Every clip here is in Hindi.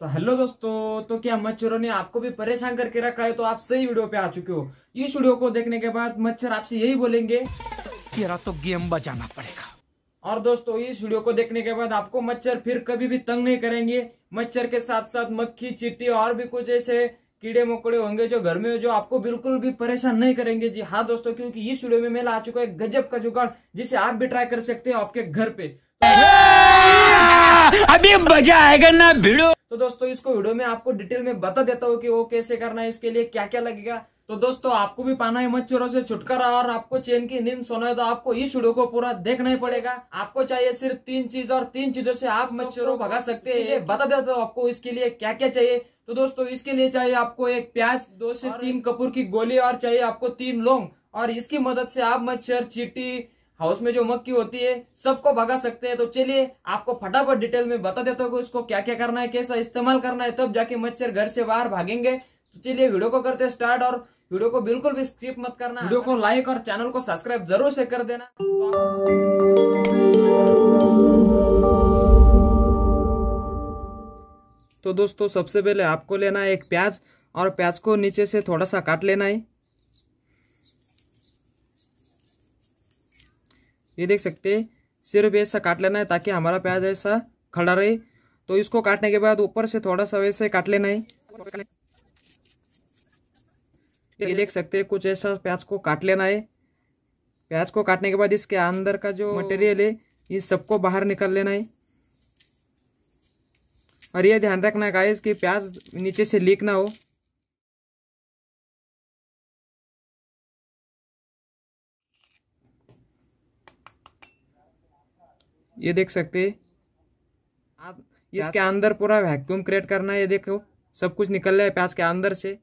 तो हेलो दोस्तों तो क्या मच्छरों ने आपको भी परेशान करके रखा है तो आप सही वीडियो पे आ चुके हो इस वीडियो को देखने के बाद मच्छर आपसे यही बोलेंगे तेरा तो गेम बजाना पड़ेगा और दोस्तों इस वीडियो को देखने के बाद आपको मच्छर फिर कभी भी तंग नहीं करेंगे मच्छर के साथ साथ मक्खी चिट्टी और भी कुछ ऐसे कीड़े मकोड़े होंगे जो घर में जो आपको बिल्कुल भी परेशान नहीं करेंगे जी हाँ दोस्तों क्योंकि इस वीडियो में मेला आ चुका है गजब का जुगाड़ जिसे आप भी ट्राई कर सकते हो आपके घर पे तो- अभी मजा आएगा ना भिड़ो तो दोस्तों इसको वीडियो में आपको डिटेल में बता देता हूँ कि वो कैसे करना है इसके लिए क्या क्या लगेगा तो दोस्तों आपको भी पाना है मच्छरों से छुटकारा और आपको चेन की नींद सोना है तो आपको इस वीडियो को पूरा देखना ही पड़ेगा आपको चाहिए सिर्फ तीन चीज और तीन चीजों से आप मच्छरों भगा सकते हैं बता देता हूँ आपको इसके लिए क्या क्या चाहिए तो दोस्तों इसके लिए चाहिए आपको एक प्याज दो से तीन कपूर की गोली और चाहिए आपको तीन लोंग और इसकी मदद से आप मच्छर चीटी हाउस में जो मक्की होती है सबको भगा सकते हैं तो चलिए आपको फटाफट डिटेल में बता देता हूँ उसको क्या क्या करना है कैसा इस्तेमाल करना है तब जाके मच्छर घर से बाहर भागेंगे तो चलिए वीडियो को करते स्टार्ट और वीडियो को बिल्कुल भी स्किप मत करना वीडियो को लाइक और चैनल को सब्सक्राइब जरूर से कर देना तो दोस्तों सबसे पहले आपको लेना है एक प्याज और प्याज को नीचे से थोड़ा सा काट लेना है ये देख सकते हैं सिर्फ ऐसा काट लेना है ताकि हमारा प्याज ऐसा खड़ा रहे तो इसको काटने के बाद ऊपर से थोड़ा सा वैसे काट लेना है ये देख सकते हैं कुछ ऐसा प्याज को काट लेना है प्याज को काटने के बाद इसके अंदर का जो मटेरियल है इस सबको बाहर निकाल लेना है और ये ध्यान रखना गाइस कि प्याज नीचे से लीक ना हो ये देख सकते आप इसके अंदर पूरा वैक्यूम क्रिएट करना है ये देखो सब कुछ निकल रहा है प्याज के अंदर से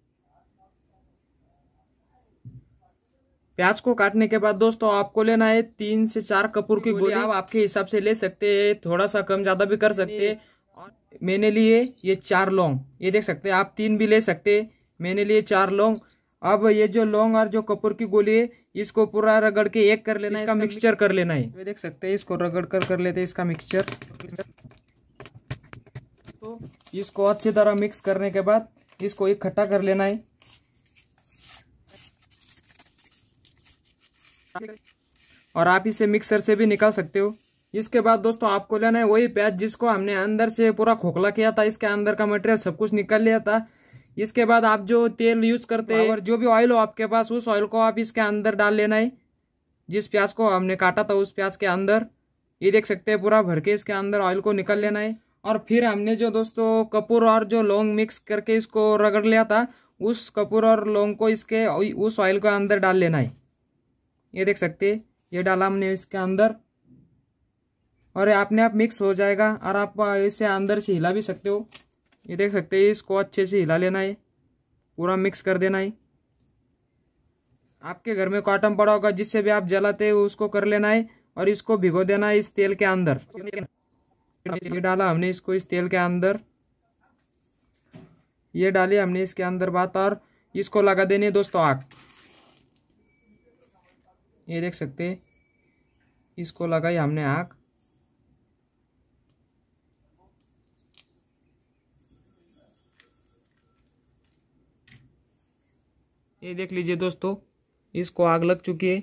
प्याज को काटने के बाद दोस्तों आपको लेना है तीन से चार कपूर की गोली आप आपके हिसाब से ले सकते हैं थोड़ा सा कम ज़्यादा भी कर सकते हैं और मैंने लिए ये चार लौंग ये देख सकते हैं आप तीन भी ले सकते मैंने लिए चार लौंग अब ये जो लौंग और जो कपूर की गोली है इसको पूरा रगड़ के एक कर लेना है इसका मिक्सचर कर लेना है देख सकते हैं इसको रगड़ कर कर लेते हैं इसका मिक्सचर तो इसको अच्छी तरह मिक्स करने के बाद इसको इकट्ठा कर लेना है और आप इसे मिक्सर से भी निकाल सकते हो इसके बाद दोस्तों आपको लेना है वही प्याज जिसको हमने अंदर से पूरा खोखला किया था इसके अंदर का मटेरियल सब कुछ निकाल लिया था इसके बाद आप जो तेल यूज करते हैं और जो भी ऑयल हो आपके पास उस ऑयल को आप इसके अंदर डाल लेना है जिस प्याज को हमने काटा था उस प्याज के अंदर ये देख सकते हैं पूरा भर के इसके अंदर ऑयल को निकल लेना है और फिर हमने जो दोस्तों कपूर और जो लौंग मिक्स करके इसको रगड़ लिया था उस कपूर और लौंग को इसके उस ऑयल के अंदर डाल लेना है ये देख सकते हैं ये डाला हमने इसके अंदर और ये अपने आप मिक्स हो जाएगा और आप इसे अंदर से हिला भी सकते हो ये देख सकते हैं इसको अच्छे से हिला लेना है पूरा मिक्स कर देना है आपके घर में कॉटन पड़ा होगा जिससे भी आप जलाते हैं उसको कर लेना है और इसको भिगो देना है इस तेल के अंदर ये डाला हमने इसको इस तेल के अंदर ये डाली हमने इसके अंदर बात और इसको लगा देनी है दोस्तों आग ये देख सकते इसको लगाई हमने आग ये देख लीजिए दोस्तों इसको आग लग चुकी है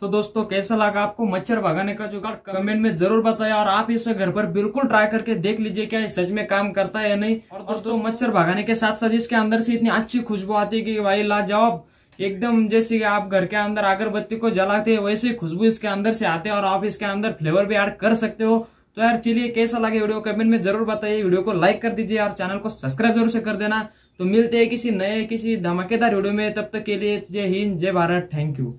तो दोस्तों कैसा लगा आपको मच्छर भगाने का जुगाड़ कमेंट में जरूर बताएं और आप इसे घर पर बिल्कुल ट्राई करके देख लीजिए क्या सच में काम करता है या नहीं और दोस्तों मच्छर भगाने के साथ साथ इसके अंदर से इतनी अच्छी खुशबू आती है कि भाई लाजवाब एकदम जैसे आप घर के अंदर अगरबत्ती को जलाते हैं वैसे खुशबू इसके अंदर से आते हैं और आप इसके अंदर फ्लेवर भी एड कर सकते हो तो यार चलिए कैसा लगे वीडियो कमेंट में जरूर बताइए वीडियो को लाइक कर दीजिए और चैनल को सब्सक्राइब जरूर से कर देना तो मिलते हैं किसी नए किसी धमाकेदार वीडियो में तब तक के लिए जय हिंद जय भारत थैंक यू